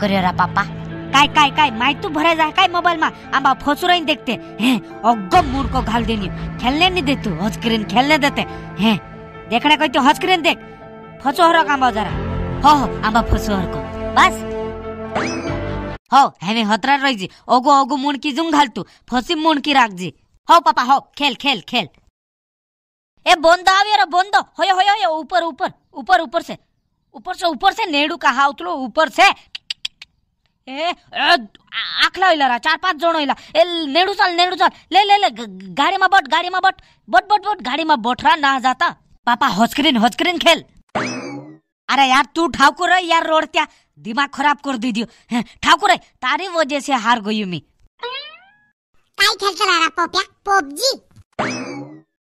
काय करे रा पापा काय काय काय माइक तू भरा जा काय मोबाईल मा आंबा फसू राहीन देखते हे अग्ग मूड को घाल देनी खेलने नहीं दे तू हज करेन खेलने देते हे देखना कोई तो हज करेन देख फसो हर आंबा जरा हो हो आंबा फसो हर को बस हो हेने हतरा रही जी ओगो ओगो मुन की जुंग घाल तू फसी मुन की राख जी हो पापा हो खेल खेल खेल ए बोंदो आवे रे बोंदो होय होय होय ऊपर ऊपर ऊपर ऊपर से ऊपर से ऊपर से नेड़ू कहा उतलो ऊपर से ए आख्ला होइला चार पाँच जोड ऐला ए नेडु चल नेडु चल ले ले ले गाडीमा बट गाडीमा बट बट बट बट गाडीमा बट र ना जाता पापा हचक्रिन हचक्रिन खेल अरे यार तू ठाकुर है यार रोड त्या दिमाग खराब कर दिदियो ठाकुर है तारी वजह से हार गई मी काय रहा पोप्या पोपजी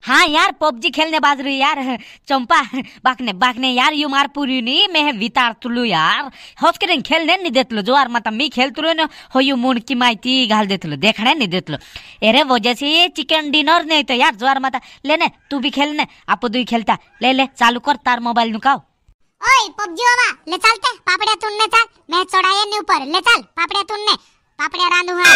हाँ यार पबजी खेलने बाज रही यार चंपा बाकने बाकने यार यू मार पूरी नहीं मैं वितार तुलू यार हौस के खेलने नहीं देत लो जोर मत मी खेल तुलू ना हो यू मुन की माइती घाल देत लो देखने नहीं देत लो अरे वजह से चिकन डिनर नहीं तो यार जोर मत लेने तू भी खेलने आप दू खेलता ले ले चालू कर तार मोबाइल नुकाओ ओए पबजी वाला ले चलते पापड़िया तुनने चल मैं चढ़ाए नी ऊपर ले चल पापड़िया तुनने पापड़िया हां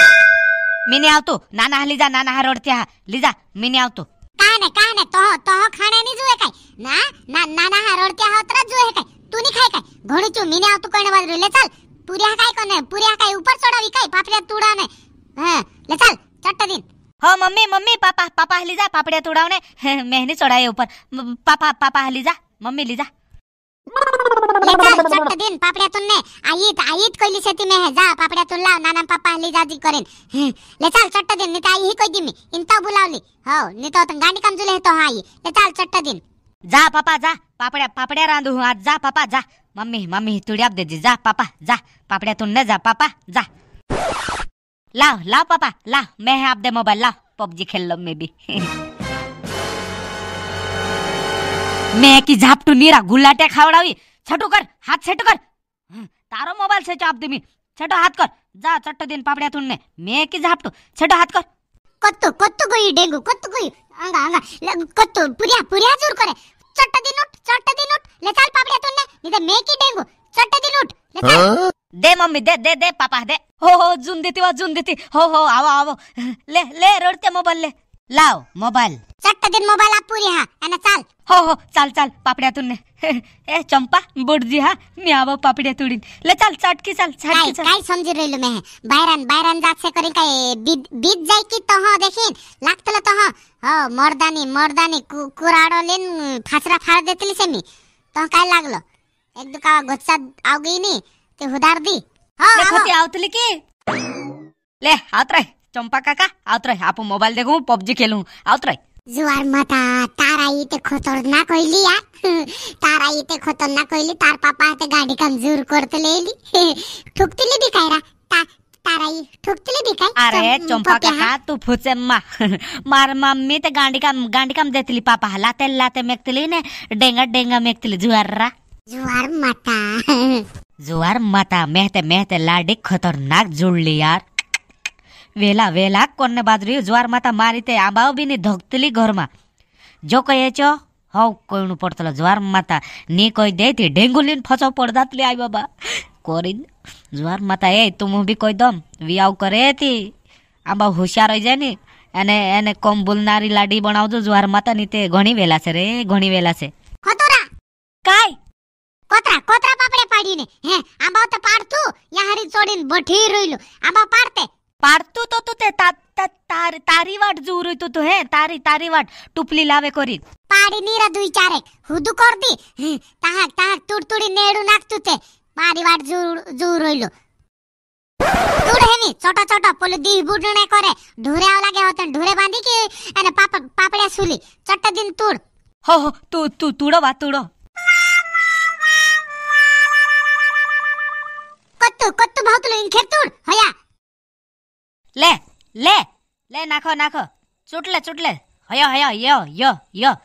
मिनी आवतो नाना नाना हा लीजा मिनी आवतो काय नाही काय नाही तो तो खाणे नाही जुए काय ना ना ना ना हरडते हा तर जुए काय तू नी खाय काय घोडी चू मीने आतू कणे बाजू ले चल पुऱ्या काय कोण पुऱ्या काय ऊपर चढावी काय पापड्या तुडा नाही हां ले चल चट्ट दिन हो मम्मी मम्मी पापा पापा हली जा पापड्या तुडावने मेहनी चढ़ाए ऊपर पापा पापा हली जा मम्मी ली जा बेटा आईत आईत शेती में है जा नाना पापा हली जाजी ले आई ही कोई दिमी इनता तो हो गांडी है तो ले जा पापा जा रांधू आज जा पापा जा मम्मी मम्मी तुड़ियाप दे जा पापा जा जा पापा जा लाओ लाओ पापा लाओ मैं आप दे मोबाइल लाओ पबजी खेल लो मैं भी मैं की झापटू नीरा गुलाटे खावड़ावी छटू कर हात सेट कर तारो मोबाईल से चाप दे मी छटो हात कर जा चट्ट दिन पापड्यातून ने मे की झापटो छटो हात कर कत्तो कत्तो गई डेंगू कत्तो गई अंगा अंगा कत्तो पुरिया पुरिया जोर करे चट्ट दिन उठ चट्ट दिन उठ ले चल पापड्यातून ने निदे मे की डेंगू चट्ट दिन उठ ले चल दे मम्मी दे दे दे पापा दे हो हो जुन देती वा जुन देती हो हो आवो आओ ले ले रडते मोबाईल ले लाव मोबाईल आता दिन मोबाईल आपुरी हा आणि चाल हो हो चाल चाल पापड्यातून ए चंपा बुडजी हा मी आव पापड्या तुडीन ले चाल चटकी चाल काय चटकी काय समजी राहिलो मैं हाँ? बायरन बायरन जात से करीन काय बीत बीत जाय की तो हो हाँ, देखीन लागतलं तो हो हाँ? हो मर्दानी मर्दानी कु, कुराडो लेन फासरा फाड देतली से मी तो काय लागलो एक दुका घोचा आवगी नी ते हुदार दी हो होती आवतली की ले आत रे चंपा काका आत रे आप मोबाइल देखूं पबजी खेलूं आत रे જુવાર માતા તારા ઈતે ખોતરના કોઈલી ते તારા ઈતે ખોતરના કોઈલી તાર પાપા હાથે ગાડી કમજોર કરતલેલી ઠુકતલી બી કાયરા તા તાरा अरे तू मार मम्मी ते गांडी गांडी काम देतली पापा लाते मेकतली ने डेंगा डेंगा जुआर जुवाररा जुआर माता माता मेहते मेहते लाडी खतरनाक जुड़ली यार વેલા વેલા કોને બાજરી જ્વાર માતા મારી તે આંબાઓ બીની ધોકતલી ઘરમાં જો કહીએ છો હવ કોઈનું પડતલો જ્વાર માતા ની કોઈ દેતી ઢેંગુ લઈને ફસો પડદાતલી આવી બાબા કરી જ્વાર માતા એ તું હું બી કોઈ દમ વિયાવ કરે હતી આંબા હોશિયાર હોય જાય ને અને એને કોમ બોલનારી લાડી બનાવજો જ્વાર માતા ની તે ઘણી વેલા છે રે ઘણી વેલા છે કોતરા કાય કોતરા કોતરા પાપડે પાડીને હે આંબાઓ તો પાડતું યા હરી છોડીને બઠી રોઈલું આંબા પાડતે পারতো તો તો તે તારી વાટ જોવું રહ્યું તું তারি તારી તારી વાટ ટુપલી લાવે કરી પાડી નીરા દુઈ ચારેક હુદુ કર তাহাক તાહક તાહક તુડતુડી નેડું નાખતું તે મારી વાટ જોવું হেনি ছোট ছোট পলি দি বুড়নে করে ঢুরে আও লাগে হতেন ঢুরে বাঁধি কি এনে পাপ পাপড়ে সুলি চট্টা দিন তুড় হো হো তু তু তুড়ো বা তুড়ো কত্তু কত্তু ভাউতুল ইন খেতুড় ले ले नाख नाख चुटले चुटले हय हय यो यो यो